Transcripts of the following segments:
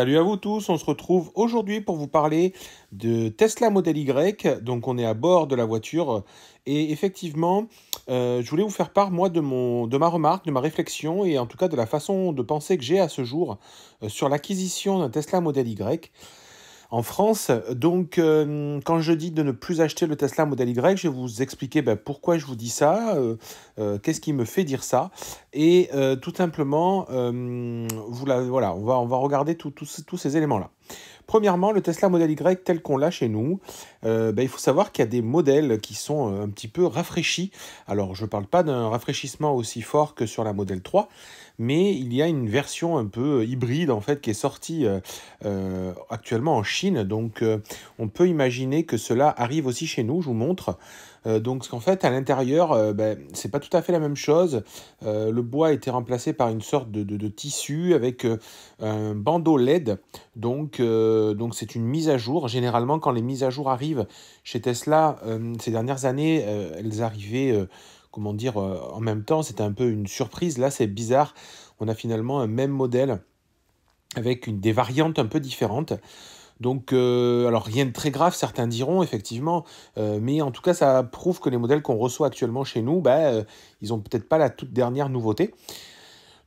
Salut à vous tous, on se retrouve aujourd'hui pour vous parler de Tesla Model Y. Donc on est à bord de la voiture et effectivement, euh, je voulais vous faire part moi de, mon, de ma remarque, de ma réflexion et en tout cas de la façon de penser que j'ai à ce jour euh, sur l'acquisition d'un Tesla Model Y en France. Donc, euh, quand je dis de ne plus acheter le Tesla Model Y, je vais vous expliquer ben, pourquoi je vous dis ça, euh, euh, qu'est-ce qui me fait dire ça. Et tout simplement, vous la, voilà, on va, on va regarder tous ces éléments-là. Premièrement, le Tesla Model Y tel qu'on l'a chez nous, euh, ben, il faut savoir qu'il y a des modèles qui sont euh, un petit peu rafraîchis. Alors, je ne parle pas d'un rafraîchissement aussi fort que sur la Model 3, mais il y a une version un peu euh, hybride en fait qui est sortie actuellement en Chine. Donc, on peut imaginer que cela arrive aussi chez nous. Je vous montre. donc, en fait, à l'intérieur, ce ben, c'est pas tout à fait la même chose. le bois a été remplacé par une sorte de, tissu avec un bandeau LED. Donc, euh, donc c'est une mise à jour. Généralement, quand les mises à jour arrivent chez Tesla, euh, ces dernières années, euh, elles arrivaient, comment dire, en même temps. C'était un peu une surprise. Là, c'est bizarre. On a finalement un même modèle avec une, des variantes un peu différentes. Donc, alors rien de très grave, certains diront effectivement, mais en tout cas, ça prouve que les modèles qu'on reçoit actuellement chez nous, ben, ils n'ont peut-être pas la toute dernière nouveauté.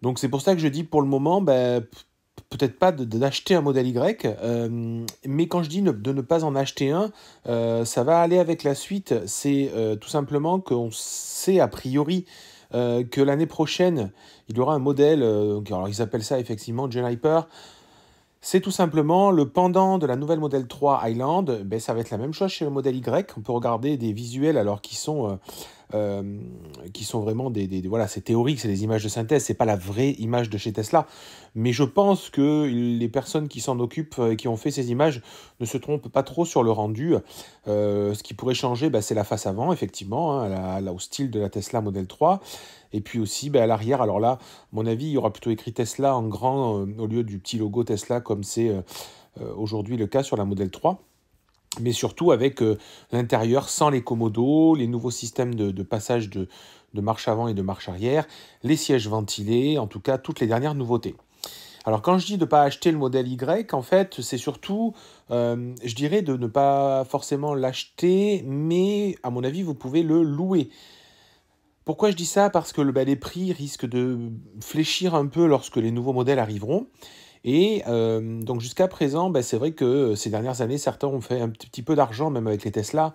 Donc, c'est pour ça que je dis pour le moment, ben, peut-être pas d'acheter un modèle Y, euh, mais quand je dis de ne pas en acheter un, euh, ça va aller avec la suite. C'est euh, tout simplement qu'on sait a priori que l'année prochaine, il y aura un modèle, alors ils appellent ça effectivement Gen Hyper. C'est tout simplement le pendant de la nouvelle modèle 3 Highland. Ben, ça va être la même chose chez le modèle Y. On peut regarder des visuels alors qui sont euh, qui sont vraiment des, voilà, c'est théorique, c'est des images de synthèse, c'est pas la vraie image de chez Tesla. Mais je pense que les personnes qui s'en occupent et qui ont fait ces images ne se trompent pas trop sur le rendu. Euh, ce qui pourrait changer, bah, c'est la face avant, effectivement, hein, la, au style de la Tesla Model 3. Et puis aussi, bah, à l'arrière, alors là, à mon avis, il y aura plutôt écrit Tesla en grand euh, au lieu du petit logo Tesla comme c'est aujourd'hui le cas sur la Model 3 mais surtout avec euh, l'intérieur sans les commodos, les nouveaux systèmes de, passage de, marche avant et de marche arrière, les sièges ventilés, en tout cas toutes les dernières nouveautés. Alors quand je dis de ne pas acheter le modèle Y, en fait c'est surtout, euh, je dirais de ne pas forcément l'acheter, mais à mon avis vous pouvez le louer. Pourquoi je dis ça Parce que bah, les prix risquent de fléchir un peu lorsque les nouveaux modèles arriveront. Et euh, donc jusqu'à présent, ben, c'est vrai que euh, ces dernières années, certains ont fait un petit peu d'argent, même avec les Tesla,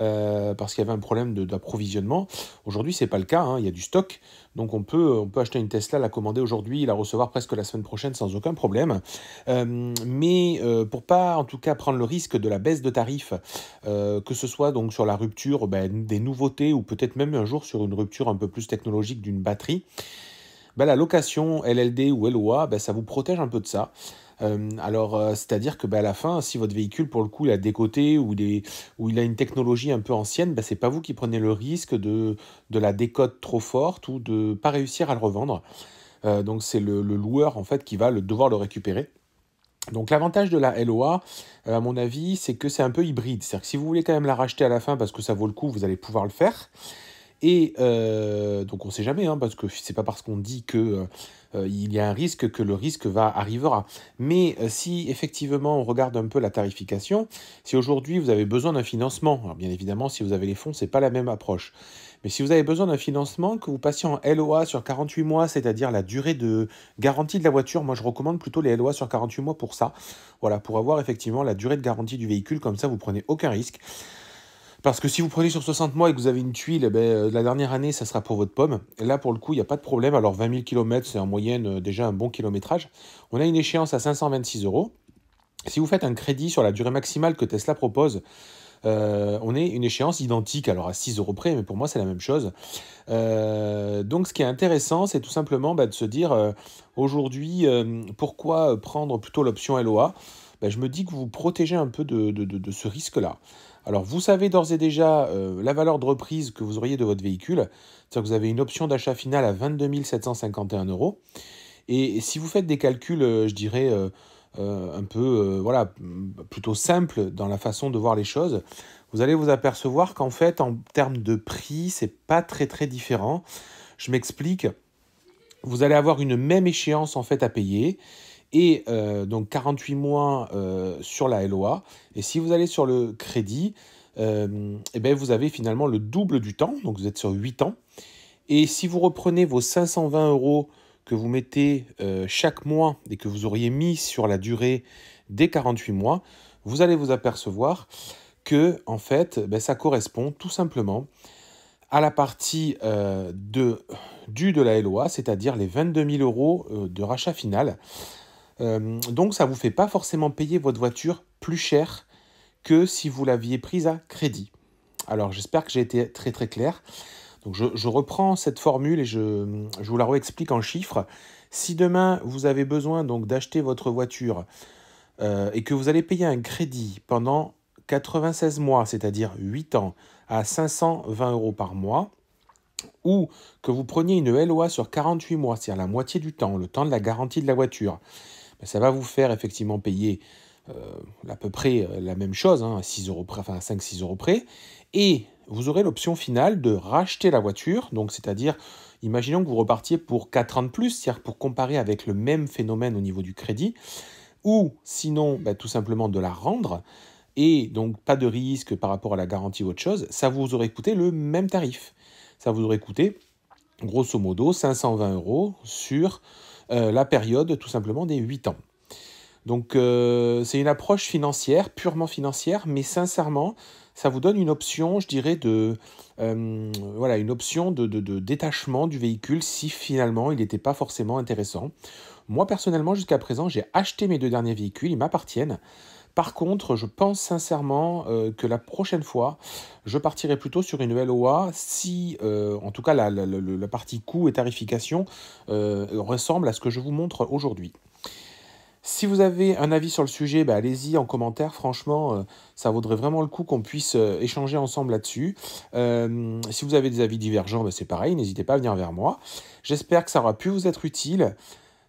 euh, parce qu'il y avait un problème d'approvisionnement. Aujourd'hui, ce n'est pas le cas, hein, il y a du stock. Donc on peut, acheter une Tesla, la commander aujourd'hui, la recevoir presque la semaine prochaine sans aucun problème. mais pour pas en tout cas prendre le risque de la baisse de tarifs, que ce soit donc sur la rupture ben, des nouveautés ou peut-être même un jour sur une rupture un peu plus technologique d'une batterie, bah, la location LLD ou LOA, bah, ça vous protège un peu de ça. Euh, alors, euh, c'est-à-dire que bah, à la fin, si votre véhicule, pour le coup, il a décoté ou, des, ou il a une technologie un peu ancienne, bah, c'est pas vous qui prenez le risque de, la décote trop forte ou de pas réussir à le revendre. Euh, donc, c'est le, loueur, en fait, qui va le, devoir le récupérer. Donc l'avantage de la LOA, à mon avis, c'est que c'est un peu hybride. C'est-à-dire que si vous voulez quand même la racheter à la fin parce que ça vaut le coup, vous allez pouvoir le faire. Et euh, donc on ne sait jamais, hein, parce que c'est pas parce qu'on dit que euh, euh, il y a un risque que le risque va arrivera. Mais si effectivement on regarde un peu la tarification, si aujourd'hui vous avez besoin d'un financement, alors bien évidemment si vous avez les fonds, c'est pas la même approche. Mais si vous avez besoin d'un financement, que vous passiez en LOA sur 48 mois, c'est-à-dire la durée de garantie de la voiture, moi je recommande plutôt les LOA sur 48 mois pour ça. Voilà, pour avoir effectivement la durée de garantie du véhicule, comme ça vous prenez aucun risque. Parce que si vous prenez sur 60 mois et que vous avez une tuile, eh ben, euh, la dernière année, ça sera pour votre pomme. Et là, pour le coup, il n'y a pas de problème. Alors, 20 000 km, c'est en moyenne euh, déjà un bon kilométrage. On a une échéance à 526 euros. Si vous faites un crédit sur la durée maximale que Tesla propose, euh, on est une échéance identique, alors à 6 euros près, mais pour moi c'est la même chose. donc ce qui est intéressant, c'est tout simplement bah, de se dire aujourd'hui pourquoi prendre plutôt l'option LOA. Bah, je me dis que vous protégez un peu de ce risque-là. Alors vous savez d'ores et déjà euh, la valeur de reprise que vous auriez de votre véhicule, c'est-à-dire que vous avez une option d'achat finale à 22 751 euros. Et si vous faites des calculs, euh, je dirais, euh, un peu, voilà, plutôt simples dans la façon de voir les choses, vous allez vous apercevoir qu'en fait, en termes de prix, c'est pas très très différent. Je m'explique. Vous allez avoir une même échéance en fait à payer et euh, donc 48 mois euh, sur la LOA. Et si vous allez sur le crédit, et euh, eh bien vous avez finalement le double du temps, donc vous êtes sur 8 ans. Et si vous reprenez vos 520 euros que vous mettez chaque mois et que vous auriez mis sur la durée des 48 mois, vous allez vous apercevoir que en fait, ben, ça correspond tout simplement à la partie de, due de la LOA, c'est-à-dire les 22 000 euros de rachat final. Euh, donc ça ne vous fait pas forcément payer votre voiture plus cher que si vous l'aviez prise à crédit. Alors j'espère que j'ai été très très clair. Donc je, reprends cette formule et je, vous la réexplique en chiffres. Si demain vous avez besoin donc d'acheter votre voiture euh, et que vous allez payer un crédit pendant 96 mois, c'est-à-dire 8 ans, à 520 euros par mois, ou que vous preniez une LOA sur 48 mois, c'est-à-dire la moitié du temps, le temps de la garantie de la voiture, ça va vous faire effectivement payer euh, à peu près euh, la même chose, hein, euros enfin 5-6 euros près, et vous aurez l'option finale de racheter la voiture, donc c'est-à-dire, imaginons que vous repartiez pour 4 ans de plus, c'est-à-dire pour comparer avec le même phénomène au niveau du crédit, ou sinon bah, tout simplement de la rendre, et donc pas de risque par rapport à la garantie ou autre chose, ça vous aurait coûté le même tarif. Ça vous aurait coûté grosso modo 520 euros sur euh, la période tout simplement des 8 ans. Donc euh, c'est une approche financière, purement financière, mais sincèrement, ça vous donne une option, je dirais, de euh, voilà, une option de, détachement du véhicule si finalement il n'était pas forcément intéressant. Moi personnellement, jusqu'à présent, j'ai acheté mes deux derniers véhicules, ils m'appartiennent. Par contre, je pense sincèrement euh, que la prochaine fois, je partirai plutôt sur une LOA si, euh, en tout cas, la, partie coût et tarification euh, ressemble à ce que je vous montre aujourd'hui. Si vous avez un avis sur le sujet, bah, allez-y en commentaire. Franchement, ça vaudrait vraiment le coup qu'on puisse échanger ensemble là-dessus. si vous avez des avis divergents, bah, c'est pareil, n'hésitez pas à venir vers moi. J'espère que ça aura pu vous être utile.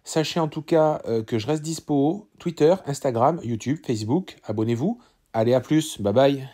Sachez en tout cas euh, que je reste dispo Twitter, Instagram, YouTube, Facebook. Abonnez-vous. Allez à plus. Bye bye.